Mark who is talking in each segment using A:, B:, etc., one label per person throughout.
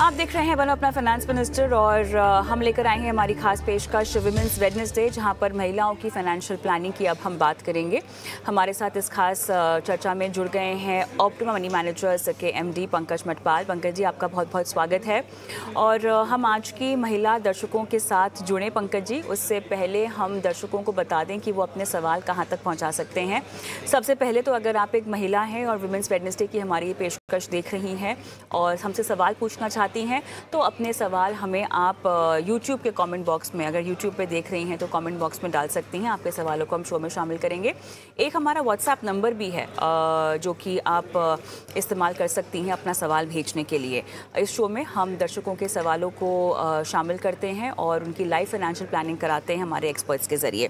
A: आप देख रहे हैं बनो अपना फाइनेंस मिनिस्टर और हम लेकर आए हैं हमारी खास पेशकश वुमेंस वेडनेसडे जहां पर महिलाओं की फाइनेंशियल प्लानिंग की अब हम बात करेंगे हमारे साथ इस खास चर्चा में जुड़ गए हैं ऑप्टिमा मनी मैनेजर्स के एमडी पंकज मटपाल पंकज जी आपका बहुत बहुत स्वागत है और हम आज की महिला दर्शकों के साथ जुड़े पंकज जी उससे पहले हम दर्शकों को बता दें कि वो अपने सवाल कहाँ तक पहुँचा सकते हैं सबसे पहले तो अगर आप एक महिला हैं और वुमेंस वेडनेसडे की हमारी पेशकश देख रही हैं और हमसे सवाल पूछना चाहते चाहती हैं तो अपने सवाल हमें आप यूट्यूब के कमेंट बॉक्स में अगर यूट्यूब पे देख रही हैं तो कमेंट बॉक्स में डाल सकती हैं आपके सवालों को हम शो में शामिल करेंगे एक हमारा व्हाट्सएप नंबर भी है जो कि आप इस्तेमाल कर सकती हैं अपना सवाल भेजने के लिए इस शो में हम दर्शकों के सवालों को शामिल करते हैं और उनकी लाइव फाइनेंशियल प्लानिंग कराते हैं हमारे एक्सपर्ट्स के ज़रिए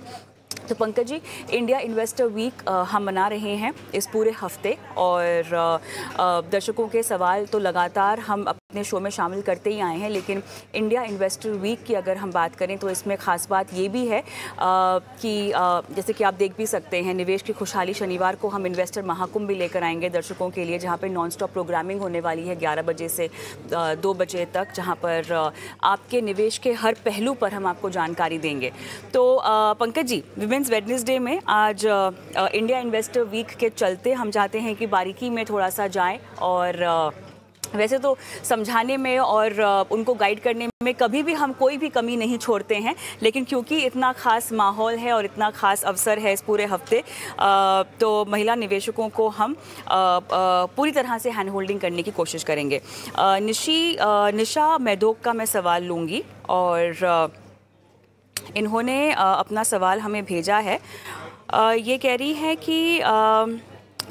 A: तो Pankaj ji India investor week हम मना रहे हैं इस पूरे हफ्ते और दर्शकों के सवाल तो लगातार हम अपने शो में शामिल करते ही आए हैं लेकिन इंडिया इन्वेस्टर वीक की अगर हम बात करें तो इसमें खास बात ये भी है आ, कि आ, जैसे कि आप देख भी सकते हैं निवेश की खुशहाली शनिवार को हम इन्वेस्टर महाकुंभ भी लेकर आएंगे दर्शकों के लिए जहाँ पर नॉन स्टॉप प्रोग्रामिंग होने वाली है ग्यारह बजे से दो बजे तक जहाँ पर आपके निवेश के हर पहलू पर हम आपको जानकारी देंगे तो पंकज जी विमेंस वेडनेसडे में आज इंडिया इन्वेस्टर वीक के चलते हम चाहते हैं कि बारीकी में थोड़ा सा जाएँ और वैसे तो समझाने में और उनको गाइड करने में कभी भी हम कोई भी कमी नहीं छोड़ते हैं लेकिन क्योंकि इतना ख़ास माहौल है और इतना ख़ास अवसर है इस पूरे हफ्ते तो महिला निवेशकों को हम पूरी तरह से हैंड होल्डिंग करने की कोशिश करेंगे निशी निशा मैदोक का मैं सवाल लूँगी और इन्होंने अपना सवाल हमें भेजा है ये कह रही हैं कि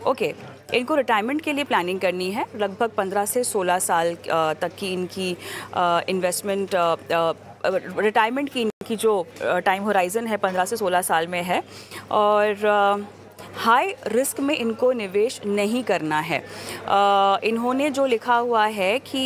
A: ओके okay. इनको रिटायरमेंट के लिए प्लानिंग करनी है लगभग 15 से 16 साल तक की इनकी इन्वेस्टमेंट रिटायरमेंट की इनकी जो टाइम होराइज़न है 15 से 16 साल में है और हाई रिस्क में इनको निवेश नहीं करना है इन्होंने जो लिखा हुआ है कि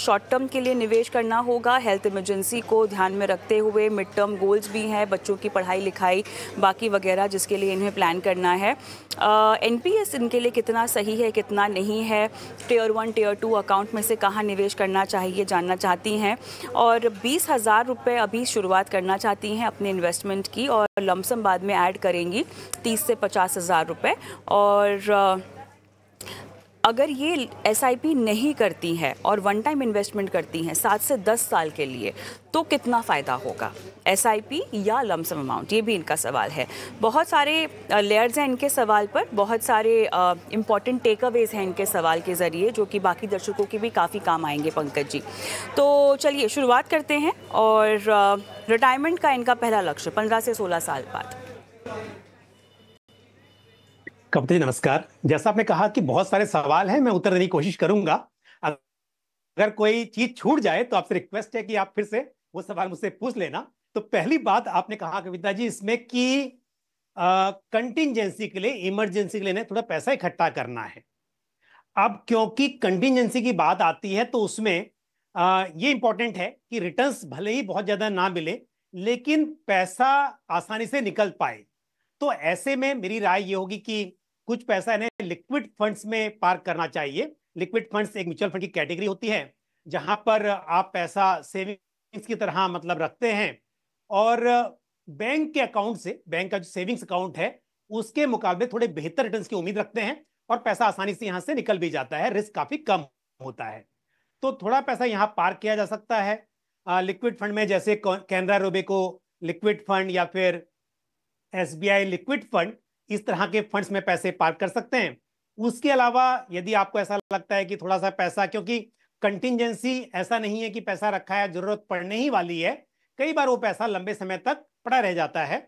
A: शॉर्ट टर्म के लिए निवेश करना होगा हेल्थ इमरजेंसी को ध्यान में रखते हुए मिड टर्म गोल्स भी हैं बच्चों की पढ़ाई लिखाई बाकी वगैरह जिसके लिए इन्हें प्लान करना है एन uh, इनके लिए कितना सही है कितना नहीं है tier one tier two account में से कहाँ निवेश करना चाहिए जानना चाहती हैं और बीस हज़ार रुपये अभी शुरुआत करना चाहती हैं अपने इन्वेस्टमेंट की और लमसम बाद में ऐड करेंगी तीस से पचास पचास हज़ार रुपये और अगर ये एस नहीं करती हैं और वन टाइम इन्वेस्टमेंट करती हैं सात से दस साल के लिए तो कितना फ़ायदा होगा एस या लमसम अमाउंट ये भी इनका सवाल है बहुत सारे लेयर्स हैं इनके सवाल पर बहुत सारे इम्पॉर्टेंट टेक अवेज हैं इनके सवाल के ज़रिए जो कि बाकी दर्शकों के भी काफ़ी काम आएंगे पंकज जी तो चलिए शुरुआत करते हैं और रिटायरमेंट का इनका पहला लक्ष्य पंद्रह से सोलह साल बाद
B: कपिता नमस्कार जैसा आपने कहा कि बहुत सारे सवाल हैं मैं उत्तर देने की कोशिश करूंगा अगर कोई चीज छूट जाए तो आपसे रिक्वेस्ट है कि आप फिर से वो सवाल मुझसे पूछ लेना तो पहली बात आपने कहा कविता जी इसमें कि कंटिजेंसी के लिए इमरजेंसी के लिए थोड़ा पैसा इकट्ठा करना है अब क्योंकि कंटिजेंसी की बात आती है तो उसमें आ, ये इंपॉर्टेंट है कि रिटर्न्स भले ही बहुत ज़्यादा ना मिले लेकिन पैसा आसानी से निकल पाए तो ऐसे में मेरी राय ये होगी कि कुछ पैसा इन्हें लिक्विड फंड्स में पार्क करना चाहिए लिक्विड फंड्स एक म्यूचुअल फंड की कैटेगरी होती है जहां पर आप पैसा सेविंग्स की तरह मतलब रखते हैं और बैंक के अकाउंट से बैंक का जो सेविंग्स अकाउंट है उसके मुकाबले थोड़े बेहतर रिटर्न की उम्मीद रखते हैं और पैसा आसानी से यहाँ से निकल भी जाता है रिस्क काफी कम होता है तो थोड़ा पैसा यहाँ पार्क किया जा सकता है लिक्विड फंड में जैसे कैनरा रोबे को लिक्विड फंड या फिर एस लिक्विड फंड इस तरह के फंड्स में पैसे पार्क कर सकते हैं उसके अलावा यदि आपको ऐसा लगता है कि थोड़ा सा पैसा क्योंकि कंटिजेंसी ऐसा नहीं है कि पैसा रखा है जरूरत पड़ने ही वाली है कई बार वो पैसा लंबे समय तक पड़ा रह जाता है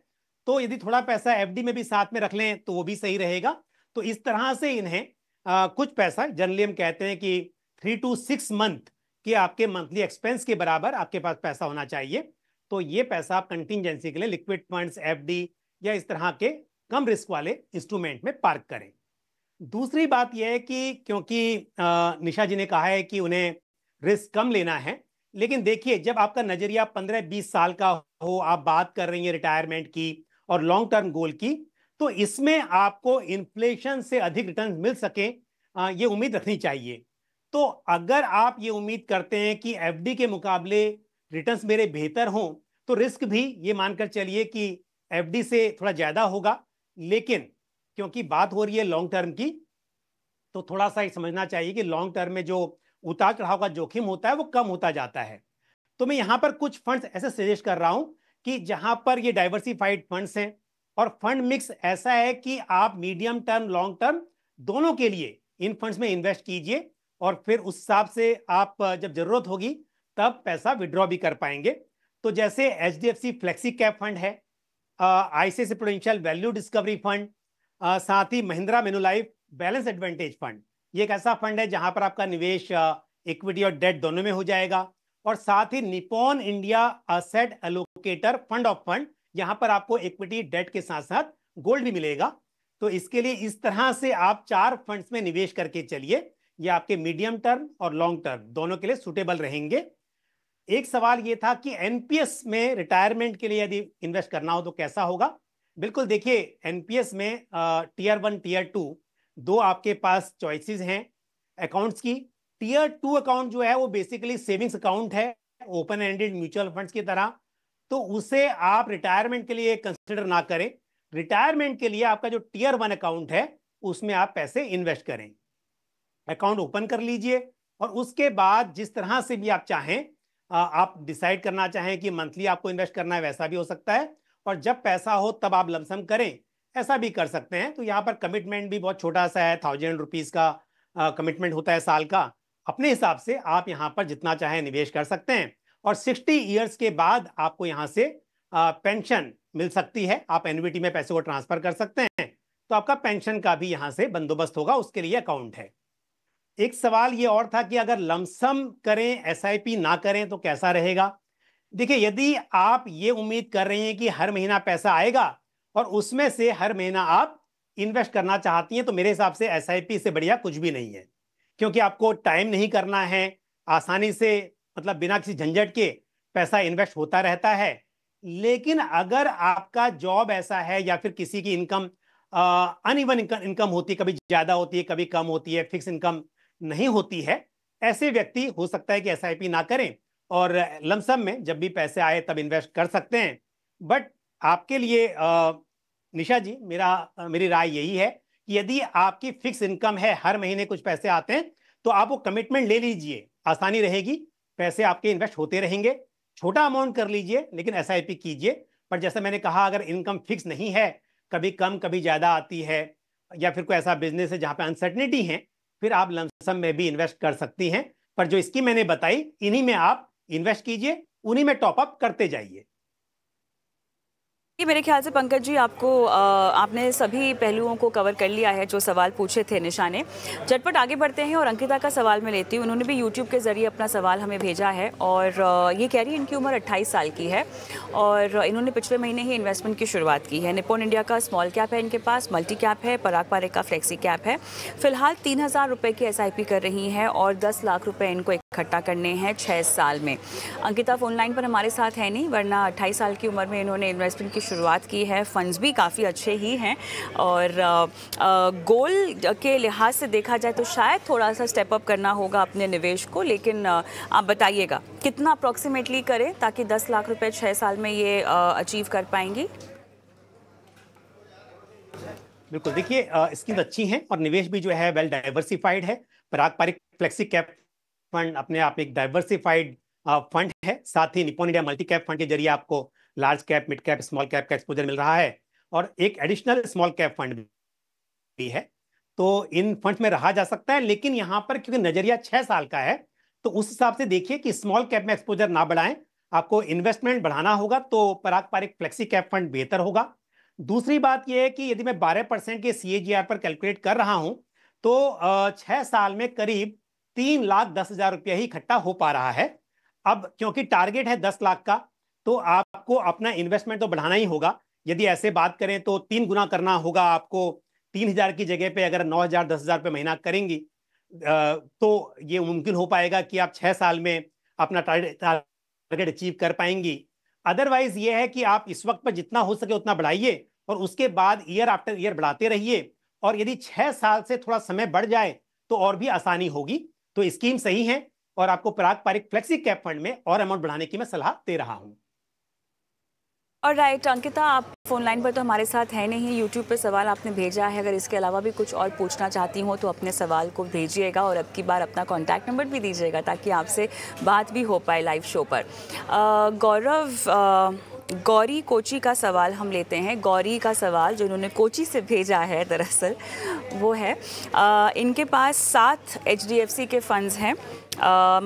B: तो यदि थोड़ा पैसा एफडी में भी साथ में रख लें तो वो भी सही रहेगा तो इस तरह से इन्हें आ, कुछ पैसा जनरली हम कहते हैं कि थ्री टू सिक्स मंथ के आपके मंथली एक्सपेंस के बराबर आपके पास पैसा होना चाहिए तो ये पैसा आप कंटिजेंसी के लिए लिक्विड फंड्स एफडी या इस तरह के कम रिस्क वाले इंस्ट्रूमेंट में पार्क करें दूसरी बात यह है कि क्योंकि निशा जी ने कहा है कि उन्हें रिस्क कम लेना है लेकिन देखिए जब आपका नज़रिया पंद्रह बीस साल का हो आप बात कर रही हैं रिटायरमेंट की और लॉन्ग टर्म गोल की तो इसमें आपको इन्फ्लेशन से अधिक रिटर्न मिल सके ये उम्मीद रखनी चाहिए तो अगर आप ये उम्मीद करते हैं कि एफ के मुकाबले रिटर्न्स मेरे बेहतर हों तो रिस्क भी ये मानकर चलिए कि एफडी से थोड़ा ज़्यादा होगा लेकिन क्योंकि बात हो रही है लॉन्ग टर्म की तो थोड़ा सा समझना चाहिए कि लॉन्ग टर्म में जो उतार चढ़ाव का जोखिम होता है वो कम होता जाता है तो मैं यहां पर कुछ फंड्स ऐसे सजेस्ट कर रहा हूं कि जहां पर ये डाइवर्सिफाइड फंड्स हैं और फंड मिक्स ऐसा है कि आप मीडियम टर्म लॉन्ग टर्म दोनों के लिए इन फंड्स में इन्वेस्ट कीजिए और फिर उस हिसाब से आप जब जरूरत होगी तब पैसा विड्रॉ भी कर पाएंगे तो जैसे H D F C flexi cap fund है ICICI prudential value discovery fund साथ ही Mahindra Manulife balance advantage fund ये एक ऐसा फंड है जहां पर आपका निवेश इक्विटी और डेट दोनों में हो जाएगा और साथ ही Nippon India asset allocator fund of fund यहां पर आपको इक्विटी डेट के साथ साथ गोल्ड भी मिलेगा तो इसके लिए इस तरह से आप चार फंड्स में निवेश करके चलिए ये आपके मीडियम टर्म और लॉन्ग टर्म दोनों के लिए सुटेबल रहेंगे एक सवाल ये था कि एनपीएस में रिटायरमेंट के लिए यदि इन्वेस्ट करना हो तो कैसा होगा बिल्कुल देखिए एनपीएस में टीयर वन टीयर टू दो आपके पास चॉइसेस हैं अकाउंट्स की टीयर टू अकाउंट जो है वो बेसिकली सेविंग्स अकाउंट है ओपन एंडेड म्यूचुअल फंड्स की तरह तो उसे आप रिटायरमेंट के लिए कंसिडर ना करें रिटायरमेंट के लिए आपका जो टीयर वन अकाउंट है उसमें आप पैसे इन्वेस्ट करें अकाउंट ओपन कर लीजिए और उसके बाद जिस तरह से भी आप चाहें आप डिसाइड करना चाहें कि मंथली आपको इन्वेस्ट करना है वैसा भी हो सकता है और जब पैसा हो तब आप लमसम करें ऐसा भी कर सकते हैं तो यहाँ पर कमिटमेंट भी बहुत छोटा सा है थाउजेंड रुपीज़ का कमिटमेंट होता है साल का अपने हिसाब से आप यहाँ पर जितना चाहें निवेश कर सकते हैं और सिक्सटी ईयर्स के बाद आपको यहाँ से पेंशन मिल सकती है आप एनविटी में पैसे को ट्रांसफर कर सकते हैं तो आपका पेंशन का भी यहाँ से बंदोबस्त होगा उसके लिए अकाउंट है एक सवाल ये और था कि अगर लमसम करें एस ना करें तो कैसा रहेगा देखिए यदि आप ये उम्मीद कर रहे हैं कि हर महीना पैसा आएगा और उसमें से हर महीना आप इन्वेस्ट करना चाहती हैं तो मेरे हिसाब से एस से बढ़िया कुछ भी नहीं है क्योंकि आपको टाइम नहीं करना है आसानी से मतलब बिना किसी झंझट के पैसा इन्वेस्ट होता रहता है लेकिन अगर आपका जॉब ऐसा है या फिर किसी की इनकम अनइवन इनकम होती है कभी ज़्यादा होती है कभी कम होती है फिक्स इनकम नहीं होती है ऐसे व्यक्ति हो सकता है कि एस ना करें और लमसम में जब भी पैसे आए तब इन्वेस्ट कर सकते हैं बट आपके लिए निशा जी मेरा मेरी राय यही है कि यदि आपकी फिक्स इनकम है हर महीने कुछ पैसे आते हैं तो आप वो कमिटमेंट ले लीजिए आसानी रहेगी पैसे आपके इन्वेस्ट होते रहेंगे छोटा अमाउंट कर लीजिए लेकिन एस कीजिए पर जैसे मैंने कहा अगर इनकम फिक्स नहीं है कभी कम कभी ज़्यादा आती है या फिर कोई ऐसा बिजनेस है जहाँ पे अनसर्टनिटी है फिर आप लमसम में भी इन्वेस्ट कर सकती हैं पर जो इसकी मैंने बताई इन्हीं में आप इन्वेस्ट कीजिए उन्हीं में टॉपअप करते जाइए
A: ये मेरे ख्याल से पंकज जी आपको आपने सभी पहलुओं को कवर कर लिया है जो सवाल पूछे थे निशाने झटपट आगे बढ़ते हैं और अंकिता का सवाल मैं लेती हूँ उन्होंने भी यूट्यूब के ज़रिए अपना सवाल हमें भेजा है और ये कह रही है इनकी उम्र 28 साल की है और इन्होंने पिछले महीने ही इन्वेस्टमेंट की शुरुआत की है निपोन इंडिया का स्मॉल कैप है इनके पास मल्टी कैप है पराग पारे का फ्लेक्सी कैप है फिलहाल तीन की एस कर रही हैं और दस लाख रुपये इनको इकट्ठा करने हैं छः साल में अंकिता फ़ोन लाइन पर हमारे साथ है नहीं वरना अट्ठाईस साल की उम्र में इन्होंने इन्वेस्टमेंट की शुरुआत की है फंड्स भी काफ़ी अच्छे ही हैं और गोल के लिहाज से देखा जाए तो शायद थोड़ा सा स्टेप अप करना होगा अपने निवेश को लेकिन आप बताइएगा कितना अप्रॉक्सीमेटली करें ताकि दस लाख रुपये छः साल में ये अचीव कर पाएंगी
B: बिल्कुल देखिए स्कीम्स अच्छी हैं और निवेश भी जो है वेल डाइवर्सिफाइड है Parag Parikh flexi cap fund अपने आप एक डाइवर्सिफाइड फंड है साथ ही Nippon India multi cap fund के जरिए आपको large cap mid cap small cap का एक्सपोजर मिल रहा है और एक एडिशनल स्मॉल कैप फंड भी है तो इन फंड में रहा जा सकता है लेकिन यहाँ पर क्योंकि नजरिया छह साल का है तो उस हिसाब से देखिए कि स्मॉल कैप में एक्सपोजर ना बढ़ाएं आपको इन्वेस्टमेंट बढ़ाना होगा तो Parag Parikh flexi cap fund बेहतर होगा दूसरी बात यह है कि यदि मैं 12 परसेंट के सी पर कैलकुलेट कर रहा हूं तो छह साल में करीब तीन लाख दस हजार रुपया ही इकट्ठा हो पा रहा है अब क्योंकि टारगेट है दस लाख का तो आपको अपना इन्वेस्टमेंट तो बढ़ाना ही होगा यदि ऐसे बात करें तो तीन गुना करना होगा आपको तीन हजार की जगह पे अगर नौ हजार दस हजार रुपये महीना करेंगी तो ये मुमकिन हो पाएगा कि आप छः साल में अपना टारगेट अचीव कर पाएंगी अदरवाइज ये है कि आप इस वक्त पर जितना हो सके उतना बढ़ाइए और उसके बाद ईयर आफ्टर ईयर बढ़ाते रहिए और यदि छः साल से थोड़ा समय बढ़ जाए तो और भी आसानी होगी तो स्कीम सही है और आपको Parag Parikh flexi cap fund में और अमाउंट बढ़ाने की मैं सलाह दे रहा हूँ
A: और राइट अंकिता आप फोन लाइन पर तो हमारे साथ है नहीं यूट्यूब पर सवाल आपने भेजा है अगर इसके अलावा भी कुछ और पूछना चाहती हो तो अपने सवाल को भेजिएगा और अब की बार अपना कॉन्टैक्ट नंबर भी दीजिएगा ताकि आपसे बात भी हो पाए लाइव शो पर गौरव गौरी कोची का सवाल हम लेते हैं गौरी का सवाल जो इन्होंने कोची से भेजा है दरअसल वो है आ, इनके पास सात एच के फंड्स हैं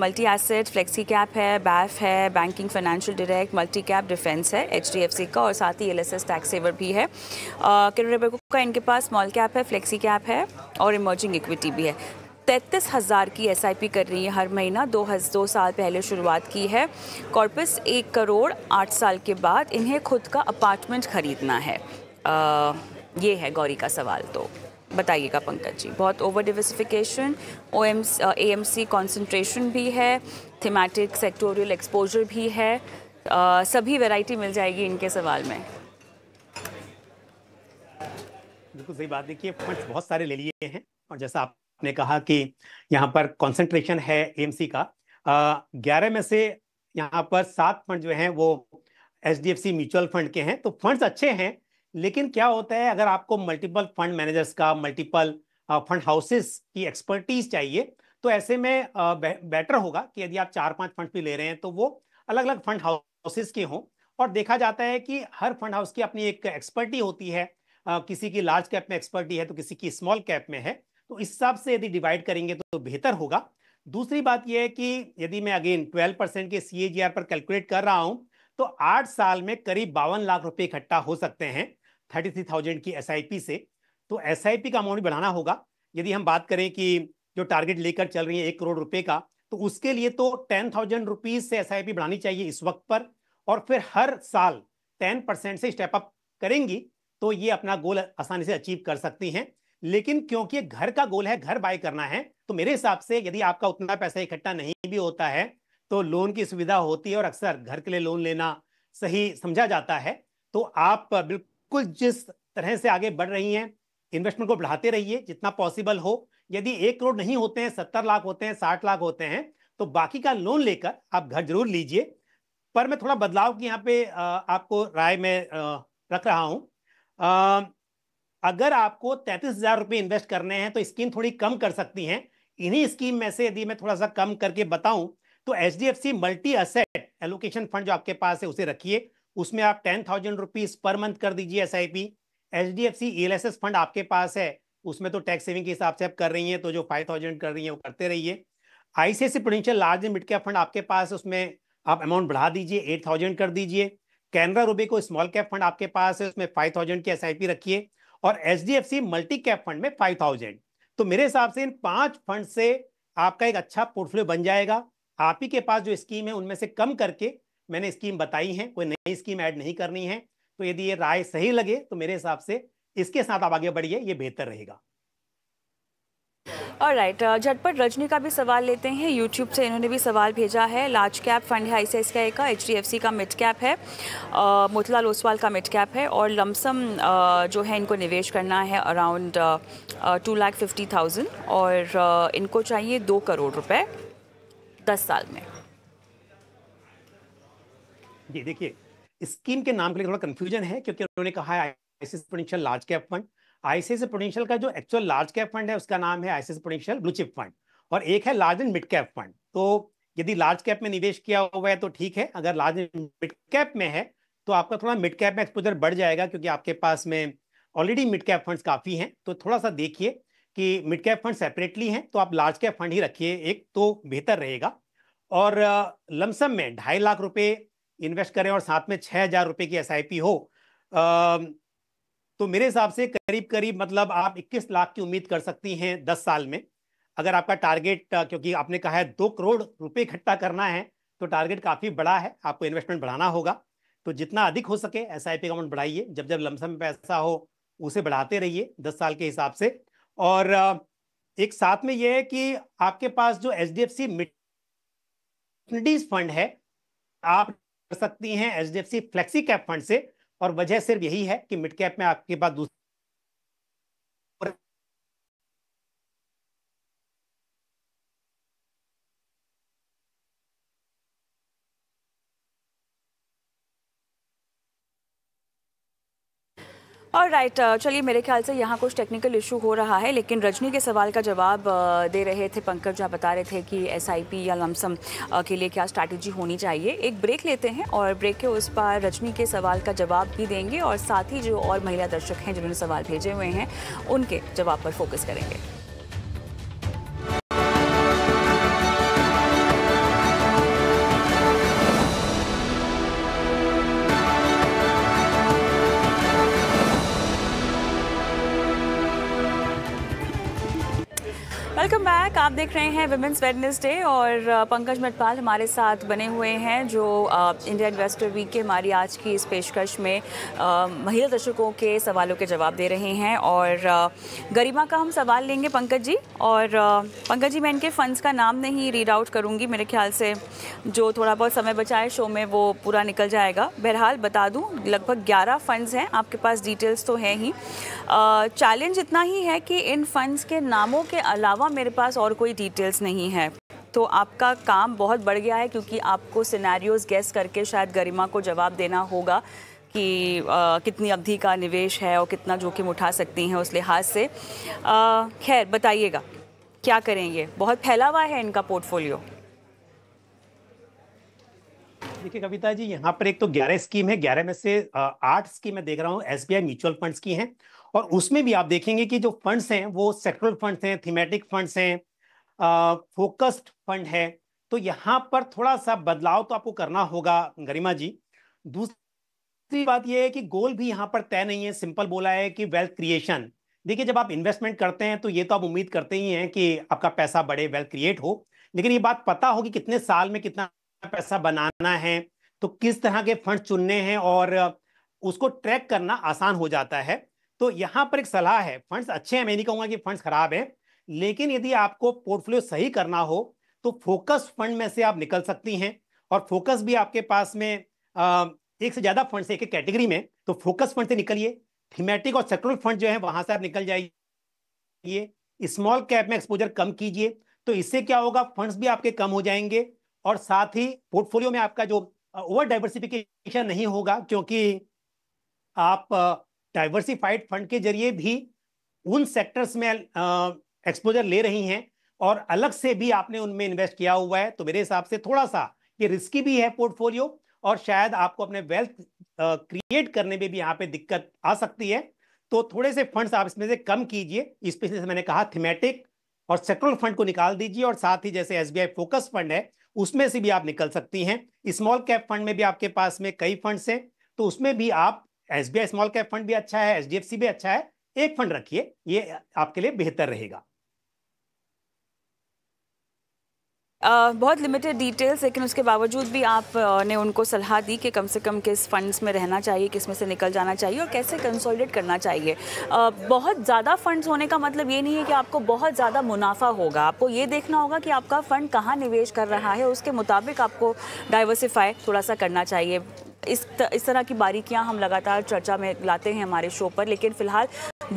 A: मल्टी एसेट फ्लेक्सी कैप है बैफ है banking financial direct multi cap defence है एच का और साथ ही एल एस टैक्स सेवर भी है किरण का इनके पास स्मॉल कैप है फ्लेक्सी कैप है और इमर्जिंग इक्विटी भी है तैंतीस हज़ार की पी कर रही है हर महीना दो हज दो साल पहले शुरुआत की है कॉर्पस एक करोड़ आठ साल के बाद इन्हें खुद का अपार्टमेंट खरीदना है आ, ये है गौरी का सवाल तो बताइएगा पंकज जी बहुत over diversification O M A M C concentration भी है थीमेटिक सेक्टोरियल एक्सपोजर भी है आ, सभी वैरायटी मिल जाएगी इनके सवाल में
B: बिल्कुल सही बात देखिए पॉइंट्स बहुत सारे ले लिए हैं और जैसा आप आपने कहा कि यहाँ पर कंसंट्रेशन है एमसी का ग्यारह में से यहाँ पर सात फंड जो हैं वो एच म्यूचुअल फंड के हैं तो फंड्स अच्छे हैं लेकिन क्या होता है अगर आपको मल्टीपल फंड मैनेजर्स का मल्टीपल फंड हाउसेस की एक्सपर्टीज चाहिए तो ऐसे में बेटर होगा कि यदि आप चार पांच फंड भी ले रहे हैं तो वो अलग अलग फंड हाउसेस के हों और देखा जाता है कि हर फंड हाउस की अपनी एक एक्सपर्टी होती है किसी की लार्ज कैप में एक्सपर्टी है तो किसी की स्मॉल कैप में है तो इस हिसाब से यदि डिवाइड करेंगे तो, बेहतर होगा दूसरी बात यह है कि यदि मैं अगेन 12 परसेंट के सी पर कैलकुलेट कर रहा हूं तो आठ साल में करीब बावन लाख रुपए इकट्ठा हो सकते हैं थर्टी थ्री थाउजेंड की एस से तो एस का अमाउंट बढ़ाना होगा यदि हम बात करें कि जो टारगेट लेकर चल रही है एक करोड़ रुपए का तो उसके लिए तो टेन थाउजेंड रुपीज से एस बढ़ानी चाहिए इस वक्त पर और फिर हर साल टेन परसेंट से स्टेप अप करेंगी तो ये अपना गोल आसानी से अचीव कर सकती हैं लेकिन क्योंकि घर का गोल है घर बाय करना है तो मेरे हिसाब से यदि आपका उतना पैसा इकट्ठा नहीं भी होता है तो लोन की सुविधा होती है और अक्सर घर के लिए लोन लेना सही समझा जाता है तो आप बिल्कुल जिस तरह से आगे बढ़ रही हैं इन्वेस्टमेंट को बढ़ाते रहिए जितना पॉसिबल हो यदि एक करोड़ नहीं होते हैं सत्तर लाख होते हैं साठ लाख होते हैं तो बाकी का लोन लेकर आप घर जरूर लीजिए पर मैं थोड़ा बदलाव की यहाँ पे आपको राय में रख रहा हूँ अगर आपको तैंतीस हजार रुपये इन्वेस्ट करने हैं तो स्कीम थोड़ी कम कर सकती हैं इन्हीं स्कीम में से यदि मैं थोड़ा सा कम करके बताऊं तो H D F C multi asset allocation fund जो आपके पास है उसे रखिए उसमें आप ten thousand rupees per month कर दीजिए S I P H D F C L S S fund आपके पास है उसमें तो टैक्स सेविंग के हिसाब से आप कर रही हैं तो जो फाइव थाउजेंड कर रही हैं वो करते रहिए ICICI prudential large mid cap fund आपके पास है उसमें आप अमाउंट बढ़ा दीजिए एट थाउजेंड कर दीजिए कैनरा रूबे को स्मॉल कैप फंड आपके पास है उसमें फाइव थाउजेंड की एस आई पी रखिए और H D F C multi cap fund में फाइव थाउजेंड तो मेरे हिसाब से इन पांच फंड से आपका एक अच्छा पोर्टफोलियो बन जाएगा आप ही के पास जो स्कीम है उनमें से कम करके मैंने स्कीम बताई है कोई नई स्कीम ऐड नहीं करनी है तो यदि ये राय सही लगे तो मेरे हिसाब से इसके साथ आप आगे बढ़िए ये बेहतर रहेगा
A: और राइट uh, झटपट रजनी का भी सवाल लेते हैं यूट्यूब से इन्होंने भी सवाल भेजा है लार्ज कैप फंड है आई का एच का मिड कैप है मोतीलाल ओसवाल का मिड कैप है और लमसम जो है इनको निवेश करना है around two lakh fifty thousand और इनको चाहिए दो करोड़ रुपए दस साल में जी देखिए स्कीम
B: के नाम के लिए थोड़ा कन्फ्यूजन है क्योंकि उन्होंने कहा है large cap fund ICICI prudential का जो एक्चुअल लार्ज कैप फंड है उसका नाम है ICICI prudential blue chip fund और एक है large and mid cap fund तो यदि लार्ज कैप में निवेश किया हुआ है तो ठीक है अगर लार्ज एंड मिड कैप में है तो आपका थोड़ा मिड कैप में एक्सपोजर बढ़ जाएगा क्योंकि आपके पास में ऑलरेडी मिड कैप फंड्स काफ़ी हैं तो थोड़ा सा देखिए कि मिड कैप फंड सेपरेटली हैं तो आप लार्ज कैप फंड ही रखिए एक तो बेहतर रहेगा और लमसम में ढाई लाख रुपए इन्वेस्ट करें और साथ में छः हज़ार रुपये की एस हो तो मेरे हिसाब से करीब करीब मतलब आप 21 लाख की उम्मीद कर सकती हैं 10 साल में अगर आपका टारगेट क्योंकि आपने कहा है दो करोड़ रुपए इकट्ठा करना है तो टारगेट काफ़ी बड़ा है आपको इन्वेस्टमेंट बढ़ाना होगा तो जितना अधिक हो सके एस आई पी अमाउंट बढ़ाइए जब जब लमसम पैसा हो उसे बढ़ाते रहिए दस साल के हिसाब से और एक साथ में यह है कि आपके पास जो H D F C fund है आप कर सकती हैं H D F C flexi cap fund से और वजह सिर्फ यही है कि मिड कैप में आपके पास दूसरे
A: और राइट uh, चलिए मेरे ख्याल से यहाँ कुछ टेक्निकल इशू हो रहा है लेकिन रजनी के सवाल का जवाब uh, दे रहे थे पंकज जहाँ बता रहे थे कि एसआईपी या लमसम uh, के लिए क्या स्ट्रैटेजी होनी चाहिए एक ब्रेक लेते हैं और ब्रेक के उस पर रजनी के सवाल का जवाब भी देंगे और साथ ही जो और महिला दर्शक हैं जिन्होंने सवाल भेजे हुए हैं उनके जवाब पर फोकस करेंगे Welcome back. बैक आप देख रहे हैं वुमेंस वेडनेसडे और पंकज मटपाल हमारे साथ बने हुए हैं जो इंडिया इन्वेस्टर वीक के हमारी आज की इस पेशकश में महिला दर्शकों के सवालों के जवाब दे रहे हैं और गरिमा का हम सवाल लेंगे पंकज जी और पंकज जी मैं इनके फंड्स का नाम नहीं रीड आउट करूँगी मेरे ख्याल से जो थोड़ा बहुत समय बचाए शो में वो पूरा निकल जाएगा बहरहाल बता दूँ लगभग ग्यारह फंड्स हैं आपके पास डिटेल्स तो हैं ही चैलेंज इतना ही है कि इन फंड्स के नामों के अलावा मेरे पास पास और कोई डिटेल्स नहीं है तो आपका काम बहुत बढ़ गया है क्योंकि आपको सिनेरियोज गैस करके शायद गरिमा को जवाब देना होगा कि आ, कितनी अवधि का निवेश है और कितना जोखिम उठा सकती हैं उस लिहाज से खैर बताइएगा क्या करेंगे बहुत फैला हुआ है इनका पोर्टफोलियो
B: देखिए कविता जी यहाँ पर एक तो ग्यारह स्कीम है ग्यारह में से आठ स्कीमें देख रहा हूँ एस म्यूचुअल फंड्स की हैं और उसमें भी आप देखेंगे कि जो फंड्स हैं वो सेक्टरल फंड्स हैं थीमेटिक फंड्स हैं फोकस्ड फंड है तो यहाँ पर थोड़ा सा बदलाव तो आपको करना होगा गरिमा जी दूसरी बात यह है कि गोल भी यहाँ पर तय नहीं है सिंपल बोला है कि वेल्थ क्रिएशन देखिए जब आप इन्वेस्टमेंट करते हैं तो ये तो आप उम्मीद करते ही हैं कि आपका पैसा बढ़े वेल्थ क्रिएट हो लेकिन ये बात पता हो कि कितने साल में कितना पैसा बनाना है तो किस तरह के फंड चुनने हैं और उसको ट्रैक करना आसान हो जाता है तो यहां पर एक सलाह है फंड्स अच्छे हैं मैं नहीं कहूंगा कि फंड्स खराब हैं लेकिन यदि आपको पोर्टफोलियो सही करना हो तो फोकस फंड में से आप निकल सकती हैं और फोकस भी आपके पास में एक से ज़्यादा फंड एक कैटेगरी में तो फोकस फंड से निकलिए थीमेटिक और सेक्टोरल फंड जो है वहां से आप निकल जाइए स्मॉल कैप में एक्सपोजर कम कीजिए तो इससे क्या होगा फंड्स भी आपके कम हो जाएंगे और साथ ही पोर्टफोलियो में आपका जो ओवर डाइवर्सिफिकेशन नहीं होगा क्योंकि आप डाइवर्सिफाइड फंड के जरिए भी उन सेक्टर्स में एक्सपोजर ले रही हैं और अलग से भी आपने उनमें इन्वेस्ट किया हुआ है तो मेरे हिसाब से थोड़ा सा ये रिस्की भी है पोर्टफोलियो और शायद आपको अपने वेल्थ क्रिएट करने में भी यहाँ पे दिक्कत आ सकती है तो थोड़े से फंड्स आप इसमें से कम कीजिए स्पेशली मैंने कहा थीमेटिक और सेक्ट्रल फंड को निकाल दीजिए और साथ ही जैसे एस फोकस फंड है उसमें से भी आप निकल सकती हैं स्मॉल कैप फंड में भी आपके पास में कई फंड्स हैं तो उसमें भी आप एस स्मॉल कैप फंड भी अच्छा है एच भी अच्छा है एक फंड रखिए ये आपके लिए बेहतर रहेगा
A: बहुत लिमिटेड डिटेल्स लेकिन उसके बावजूद भी आप ने उनको सलाह दी कि कम से कम किस फंड्स में रहना चाहिए किस में से निकल जाना चाहिए और कैसे कंसोलिडेट करना चाहिए बहुत ज़्यादा फंड्स होने का मतलब ये नहीं है कि आपको बहुत ज़्यादा मुनाफा होगा आपको ये देखना होगा कि आपका फ़ंड कहाँ निवेश कर रहा है उसके मुताबिक आपको डाइवर्सिफाई थोड़ा सा करना चाहिए इस, इस तरह की बारीकियाँ हम लगातार चर्चा में लाते हैं हमारे शो पर लेकिन फ़िलहाल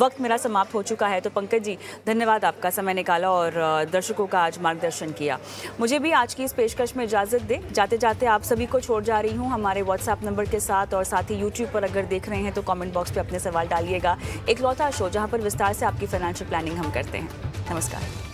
A: वक्त मेरा समाप्त हो चुका है तो पंकज जी धन्यवाद आपका समय निकाला और दर्शकों का आज मार्गदर्शन किया मुझे भी आज की इस पेशकश में इजाज़त दे जाते जाते आप सभी को छोड़ जा रही हूँ हमारे व्हाट्सएप नंबर के साथ और साथ ही यूट्यूब पर अगर देख रहे हैं तो कॉमेंट बॉक्स पर अपने सवाल डालिएगा एक लौता शो जहाँ पर विस्तार से आपकी फाइनेंशियल प्लानिंग हम करते हैं नमस्कार